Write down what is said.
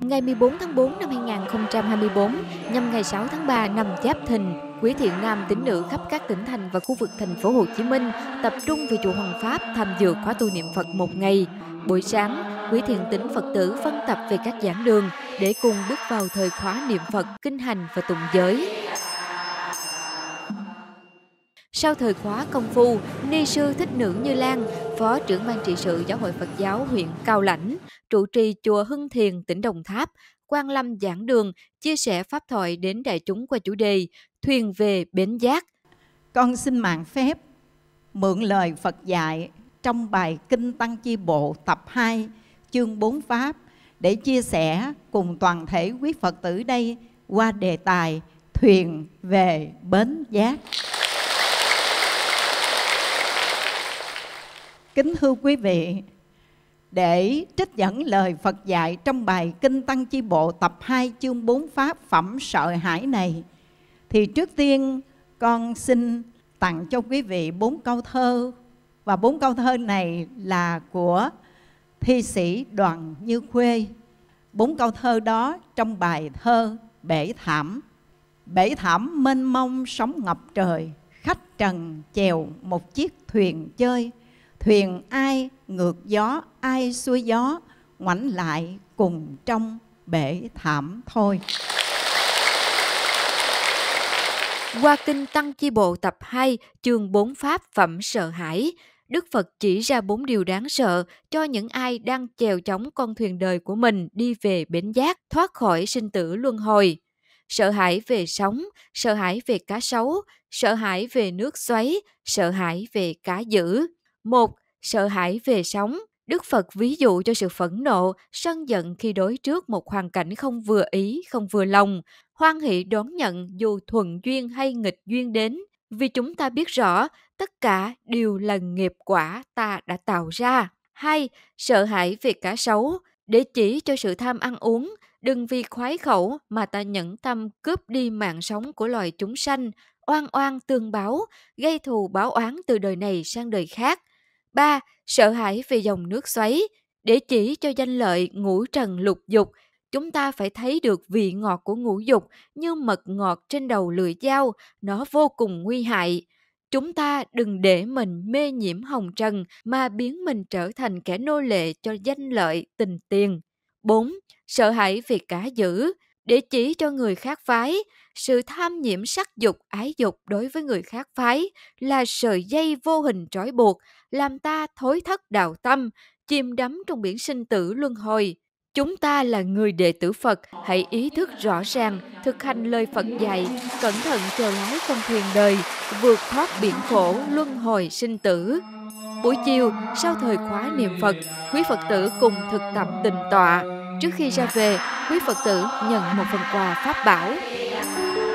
Ngày 14 tháng 4 năm 2024, nhằm ngày 6 tháng 3 năm Giáp Thìn, quý thiện nam tín nữ khắp các tỉnh thành và khu vực thành phố Hồ Chí Minh tập trung về chùa Hoàng Pháp tham dự khóa tu niệm Phật một ngày. Buổi sáng, quý thiện tín Phật tử phân tập về các giảng đường để cùng bước vào thời khóa niệm Phật, kinh hành và tụng giới. Sau thời khóa công phu, ni sư thích nữ Như Lan, phó trưởng ban trị sự Giáo hội Phật giáo huyện Cao Lãnh, trụ trì chùa Hưng Thiền, tỉnh Đồng Tháp, quan lâm giảng đường, chia sẻ pháp thoại đến đại chúng qua chủ đề Thuyền về Bến Giác. Con xin mạng phép mượn lời Phật dạy trong bài Kinh Tăng Chi Bộ tập 2, chương 4 Pháp để chia sẻ cùng toàn thể quý Phật tử đây qua đề tài Thuyền về Bến Giác. Kính thưa quý vị, để trích dẫn lời Phật dạy trong bài Kinh Tăng Chi Bộ tập 2 chương 4 Pháp Phẩm Sợ Hãi này, thì trước tiên con xin tặng cho quý vị bốn câu thơ và bốn câu thơ này là của thi sĩ Đoàn Như Khuê. Bốn câu thơ đó trong bài thơ Bể Thảm. Bể thảm mênh mông sóng ngập trời, khách trần chèo một chiếc thuyền chơi – thuyền ai ngược gió ai xuôi gió ngoảnh lại cùng trong bể thảm thôi qua kinh Tăng Chi Bộ tập 2, chương 4 Pháp Phẩm Sợ Hãi, Đức Phật chỉ ra bốn điều đáng sợ cho những ai đang chèo chống con thuyền đời của mình đi về bến giác, thoát khỏi sinh tử luân hồi. Sợ hãi về sóng, sợ hãi về cá sấu, sợ hãi về nước xoáy, sợ hãi về cá dữ một, Sợ hãi về sóng. Đức Phật ví dụ cho sự phẫn nộ, sân giận khi đối trước một hoàn cảnh không vừa ý, không vừa lòng, hoan hỷ đón nhận dù thuận duyên hay nghịch duyên đến, vì chúng ta biết rõ tất cả đều là nghiệp quả ta đã tạo ra. hai, Sợ hãi về cả xấu, để chỉ cho sự tham ăn uống, đừng vì khoái khẩu mà ta nhẫn tâm cướp đi mạng sống của loài chúng sanh, oan oan tương báo, gây thù báo oán từ đời này sang đời khác. 3. Sợ hãi về dòng nước xoáy. Để chỉ cho danh lợi ngũ trần lục dục, chúng ta phải thấy được vị ngọt của ngũ dục như mật ngọt trên đầu lưỡi dao, nó vô cùng nguy hại. Chúng ta đừng để mình mê nhiễm hồng trần mà biến mình trở thành kẻ nô lệ cho danh lợi, tình tiền. 4. Sợ hãi về cả dữ, để chỉ cho người khác phái, sự tham nhiễm sắc dục ái dục đối với người khác phái là sợi dây vô hình trói buộc làm ta thối thất đạo tâm chìm đắm trong biển sinh tử luân hồi chúng ta là người đệ tử phật hãy ý thức rõ ràng thực hành lời phật dạy cẩn thận chờ lái con thuyền đời vượt thoát biển khổ luân hồi sinh tử buổi chiều sau thời khóa niệm phật quý phật tử cùng thực tập tình tọa Trước khi ra về, quý Phật tử nhận một phần quà Pháp Bảo.